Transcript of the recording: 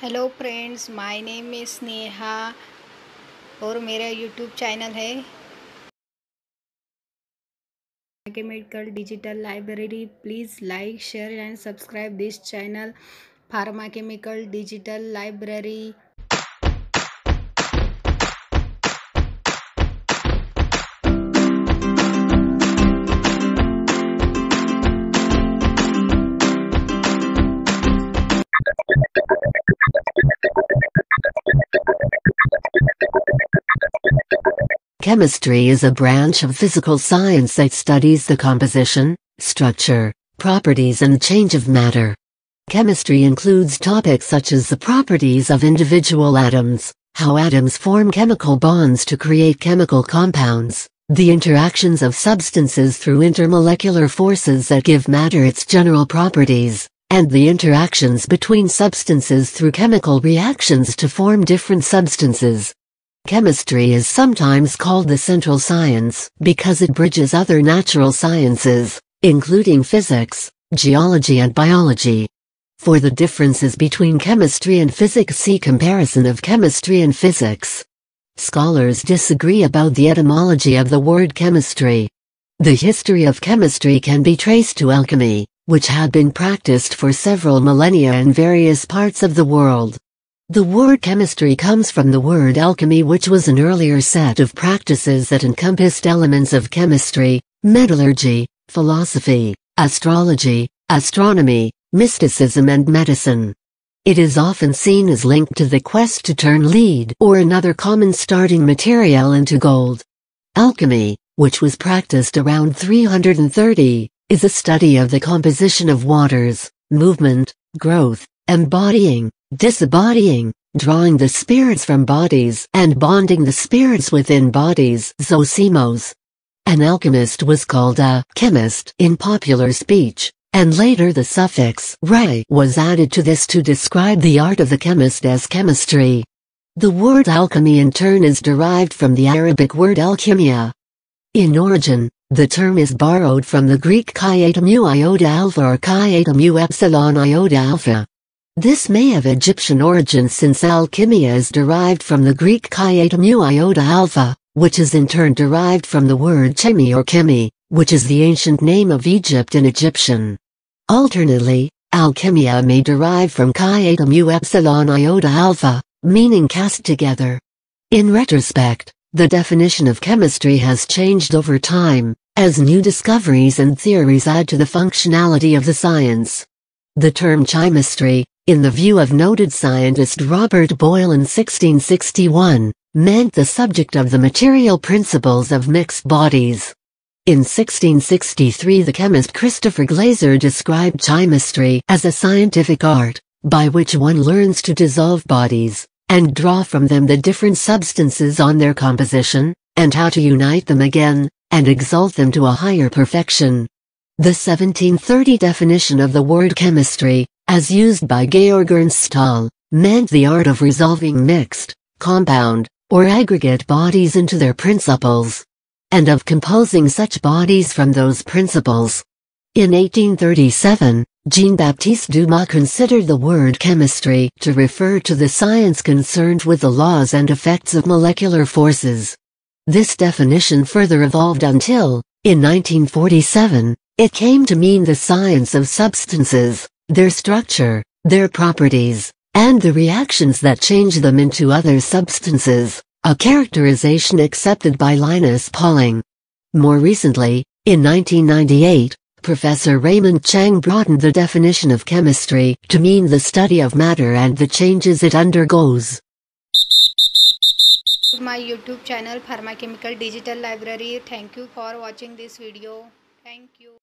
Hello friends my name is Sneha और मेरा YouTube channel है medical digital library please like share and subscribe this channel pharma chemical digital library Chemistry is a branch of physical science that studies the composition, structure, properties and change of matter. Chemistry includes topics such as the properties of individual atoms, how atoms form chemical bonds to create chemical compounds, the interactions of substances through intermolecular forces that give matter its general properties, and the interactions between substances through chemical reactions to form different substances. Chemistry is sometimes called the central science because it bridges other natural sciences, including physics, geology and biology. For the differences between chemistry and physics see comparison of chemistry and physics. Scholars disagree about the etymology of the word chemistry. The history of chemistry can be traced to alchemy, which had been practiced for several millennia in various parts of the world. The word chemistry comes from the word alchemy which was an earlier set of practices that encompassed elements of chemistry, metallurgy, philosophy, astrology, astronomy, mysticism and medicine. It is often seen as linked to the quest to turn lead or another common starting material into gold. Alchemy, which was practiced around 330, is a study of the composition of waters, movement, growth, embodying, Disembodying, drawing the spirits from bodies and bonding the spirits within bodies zosimos. An alchemist was called a chemist in popular speech, and later the suffix ray was added to this to describe the art of the chemist as chemistry. The word alchemy in turn is derived from the Arabic word alchemia. In origin, the term is borrowed from the Greek chi mu iota alpha or chi mu epsilon iota alpha, this may have Egyptian origin since alchemia is derived from the Greek chieta mu iota alpha, which is in turn derived from the word chemi or chemi, which is the ancient name of Egypt in Egyptian. Alternatively, alchemia may derive from chieta mu epsilon iota alpha, meaning cast together. In retrospect, the definition of chemistry has changed over time, as new discoveries and theories add to the functionality of the science. The term chemistry, in the view of noted scientist Robert Boyle in 1661, meant the subject of the material principles of mixed bodies. In 1663 the chemist Christopher Glaser described chemistry as a scientific art, by which one learns to dissolve bodies, and draw from them the different substances on their composition, and how to unite them again, and exalt them to a higher perfection. The 1730 definition of the word chemistry, as used by Georg Ernstall, meant the art of resolving mixed, compound, or aggregate bodies into their principles, and of composing such bodies from those principles. In 1837, Jean-Baptiste Dumas considered the word chemistry to refer to the science concerned with the laws and effects of molecular forces. This definition further evolved until, in 1947, it came to mean the science of substances their structure, their properties, and the reactions that change them into other substances, a characterization accepted by Linus Pauling. More recently, in 1998, Professor Raymond Chang broadened the definition of chemistry to mean the study of matter and the changes it undergoes. My YouTube channel Pharmacochemical Digital Library. Thank you for watching this video. Thank you.